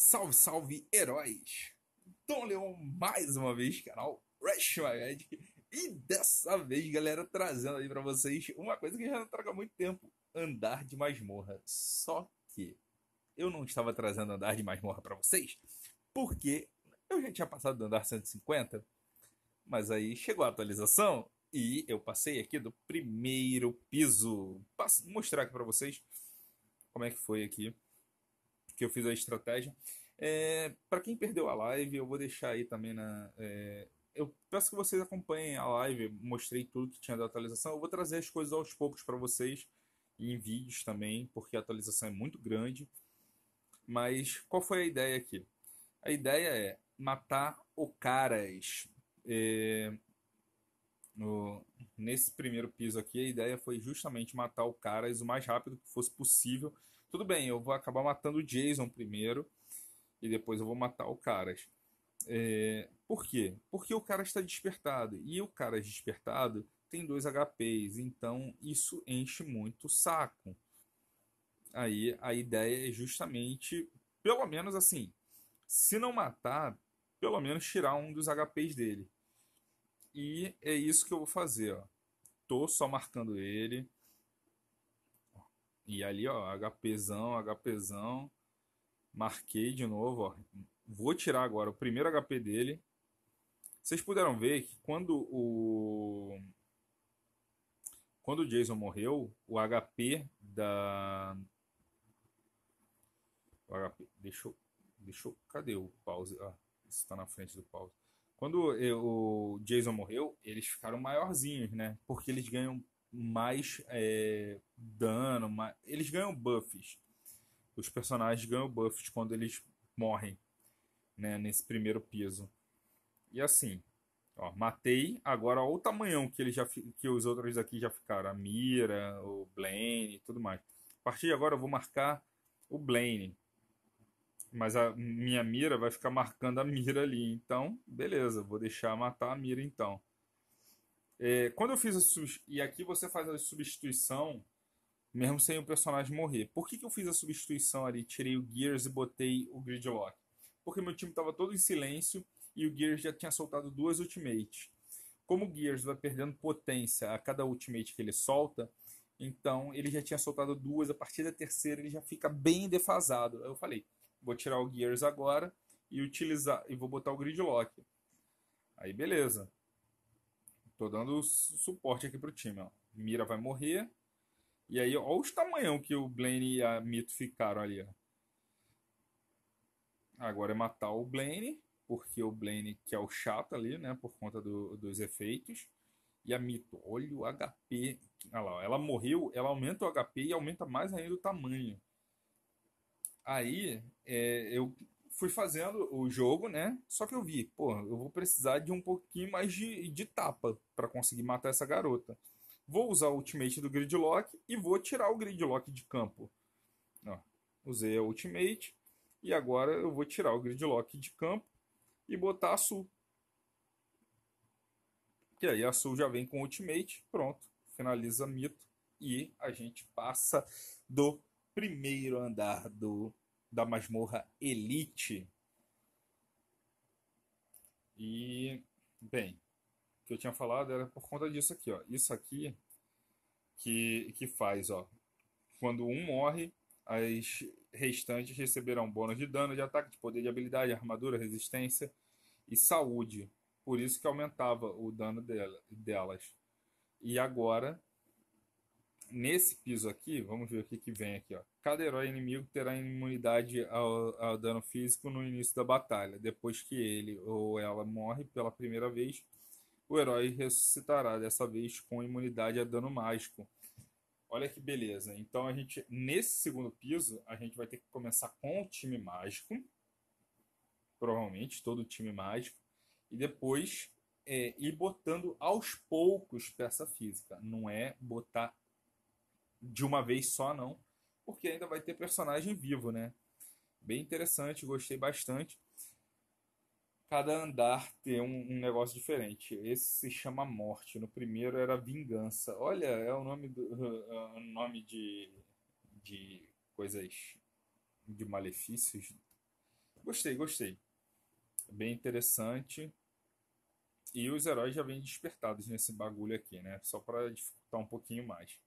Salve, salve, heróis! Dom Leon, mais uma vez, canal Rush Magad. E dessa vez, galera, trazendo aí pra vocês uma coisa que já não troca muito tempo. Andar de masmorra. Só que eu não estava trazendo andar de masmorra para vocês, porque eu já tinha passado do andar 150, mas aí chegou a atualização e eu passei aqui do primeiro piso. Vou mostrar aqui pra vocês como é que foi aqui que eu fiz a estratégia. É, para quem perdeu a live, eu vou deixar aí também na. É, eu peço que vocês acompanhem a live, mostrei tudo que tinha da atualização. Eu vou trazer as coisas aos poucos para vocês em vídeos também, porque a atualização é muito grande. Mas qual foi a ideia aqui? A ideia é matar o caras. É, no, nesse primeiro piso aqui, a ideia foi justamente matar o caras o mais rápido que fosse possível tudo bem, eu vou acabar matando o Jason primeiro e depois eu vou matar o Caras. É, por quê? Porque o cara está despertado. E o cara despertado tem dois HPs, então isso enche muito o saco. Aí a ideia é justamente, pelo menos assim, se não matar, pelo menos tirar um dos HPs dele. E é isso que eu vou fazer. Ó. Tô só marcando ele. E ali, ó, HPzão, HPzão. Marquei de novo, ó. Vou tirar agora o primeiro HP dele. Vocês puderam ver que quando o quando o Jason morreu, o HP da o HP, deixa eu, deixa eu, cadê o pause? Ah, isso tá na frente do pause. Quando eu, o Jason morreu, eles ficaram maiorzinhos, né? Porque eles ganham mais é, dano. Mais... Eles ganham buffs. Os personagens ganham buffs quando eles morrem, né? Nesse primeiro piso. E assim, ó, matei. Agora olha o tamanhão que, ele já, que os outros aqui já ficaram. A Mira, o Blaine e tudo mais. A partir de agora eu vou marcar o Blaine. Mas a minha mira vai ficar marcando a mira ali. Então, beleza, vou deixar matar a mira então. É, quando eu fiz a e aqui você faz a substituição, mesmo sem o personagem morrer. Por que, que eu fiz a substituição ali, tirei o Gears e botei o Gridlock? Porque meu time estava todo em silêncio e o Gears já tinha soltado duas ultimates. Como o Gears vai perdendo potência a cada ultimate que ele solta, então ele já tinha soltado duas, a partir da terceira ele já fica bem defasado. eu falei, vou tirar o Gears agora e utilizar e vou botar o Gridlock. Aí beleza. Tô dando suporte aqui pro time, ó. Mira vai morrer. E aí, ó, os tamanhão que o Blaine e a Mito ficaram ali, ó. Agora é matar o Blaine, porque o Blaine que é o chato ali, né? Por conta do, dos efeitos. E a Mito, olha o HP. Olha lá, ela morreu, ela aumenta o HP e aumenta mais ainda o tamanho. Aí, é, eu fui fazendo o jogo, né? Só que eu vi, pô, eu vou precisar de um pouquinho mais de, de tapa para conseguir matar essa garota. Vou usar o ultimate do gridlock e vou tirar o gridlock de campo. Ó, usei a ultimate e agora eu vou tirar o gridlock de campo e botar a Sul. E aí a Sul já vem com o ultimate, pronto, finaliza mito e a gente passa do primeiro andar do da masmorra Elite. E, bem, o que eu tinha falado era por conta disso aqui, ó. Isso aqui que, que faz, ó. Quando um morre, as restantes receberão bônus de dano, de ataque, de poder, de habilidade, armadura, resistência e saúde. Por isso que aumentava o dano dela, delas. E agora nesse piso aqui, vamos ver o que, que vem aqui. Ó. Cada herói inimigo terá imunidade ao, ao, dano físico no início da batalha. Depois que ele ou ela morre pela primeira vez, o herói ressuscitará, dessa vez com imunidade a dano mágico. Olha que beleza. Então a gente, nesse segundo piso, a gente vai ter que começar com o time mágico. Provavelmente, todo o time mágico. E depois é, ir botando aos poucos peça física. Não é botar de uma vez só, não, porque ainda vai ter personagem vivo, né? Bem interessante, gostei bastante. Cada andar tem um, um negócio diferente. Esse se chama Morte, no primeiro era Vingança. Olha, é o nome, do, é nome de, de coisas de malefícios. Gostei, gostei. Bem interessante. E os heróis já vêm despertados nesse bagulho aqui, né? Só para dificultar um pouquinho mais.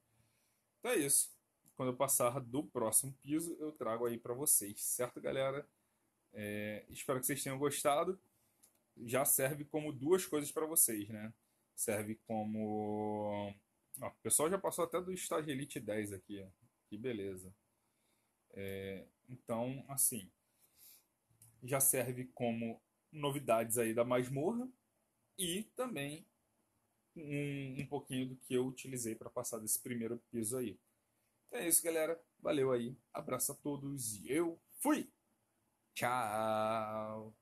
Então é isso. Quando eu passar do próximo piso, eu trago aí para vocês, certo, galera? É, espero que vocês tenham gostado. Já serve como duas coisas para vocês, né? Serve como. Ó, o pessoal já passou até do estágio Elite 10 aqui. Que beleza. É, então, assim. Já serve como novidades aí da masmorra. E também um, um pouquinho do que eu utilizei para passar desse primeiro piso aí. Então é isso, galera. Valeu aí. Abraço a todos e eu fui! Tchau!